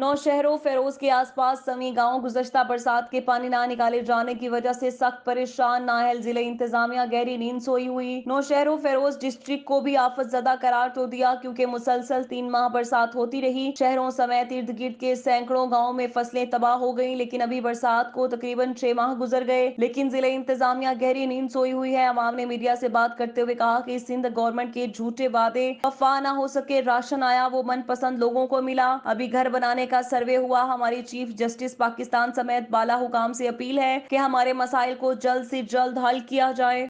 नौ शहरों फेरोज के आसपास समी गांव गुजश्ता बरसात के पानी ना निकाले जाने की वजह से सख्त परेशान नाहल जिले इंतजामिया गहरी नींद सोई हुई नौ शहरों फेरोज डिस्ट्रिक्ट को भी आफत ज्यादा करार तो दिया क्योंकि मुसलसल तीन माह बरसात होती रही शहरों समेत इर्द गिर्द के सैकड़ों गाँव में फसलें तबाह हो गयी लेकिन अभी बरसात को तकरीबन छह माह गुजर गए लेकिन जिले इंतजामिया गहरी नींद सोई हुई है अवाम ने मीडिया ऐसी बात करते हुए कहा की सिंध गवर्नमेंट के झूठे वादे अफवाह न हो सके राशन आया वो मनपसंद लोगों को मिला अभी घर बनाने जाने का सर्वे हुआ हमारी चीफ जस्टिस पाकिस्तान समेत बाला हुकाम से अपील है कि हमारे मसाइल को जल्द से जल्द हल किया जाए